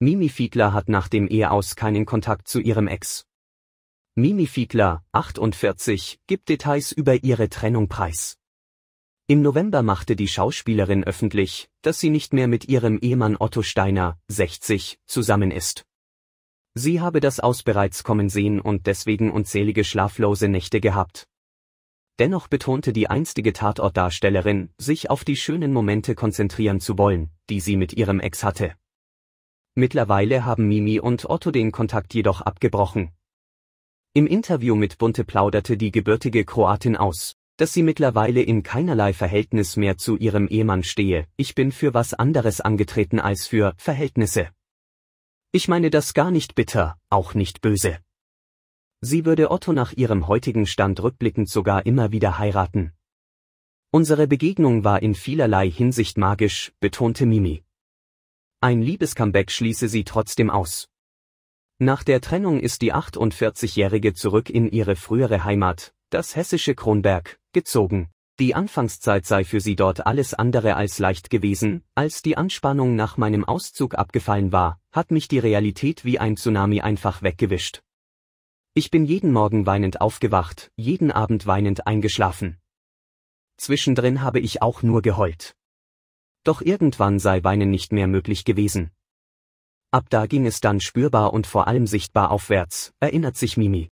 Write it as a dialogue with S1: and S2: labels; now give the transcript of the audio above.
S1: Mimi Fiedler hat nach dem Eheaus keinen Kontakt zu ihrem Ex. Mimi Fiedler, 48, gibt Details über ihre Trennung preis. Im November machte die Schauspielerin öffentlich, dass sie nicht mehr mit ihrem Ehemann Otto Steiner, 60, zusammen ist. Sie habe das aus bereits kommen sehen und deswegen unzählige schlaflose Nächte gehabt, Dennoch betonte die einstige Tatortdarstellerin, sich auf die schönen Momente konzentrieren zu wollen, die sie mit ihrem Ex hatte. Mittlerweile haben Mimi und Otto den Kontakt jedoch abgebrochen. Im Interview mit Bunte plauderte die gebürtige Kroatin aus, dass sie mittlerweile in keinerlei Verhältnis mehr zu ihrem Ehemann stehe, ich bin für was anderes angetreten als für Verhältnisse. Ich meine das gar nicht bitter, auch nicht böse. Sie würde Otto nach ihrem heutigen Stand rückblickend sogar immer wieder heiraten. Unsere Begegnung war in vielerlei Hinsicht magisch, betonte Mimi. Ein Liebescomeback schließe sie trotzdem aus. Nach der Trennung ist die 48-Jährige zurück in ihre frühere Heimat, das hessische Kronberg, gezogen. Die Anfangszeit sei für sie dort alles andere als leicht gewesen, als die Anspannung nach meinem Auszug abgefallen war, hat mich die Realität wie ein Tsunami einfach weggewischt. Ich bin jeden Morgen weinend aufgewacht, jeden Abend weinend eingeschlafen. Zwischendrin habe ich auch nur geheult. Doch irgendwann sei Weinen nicht mehr möglich gewesen. Ab da ging es dann spürbar und vor allem sichtbar aufwärts, erinnert sich Mimi.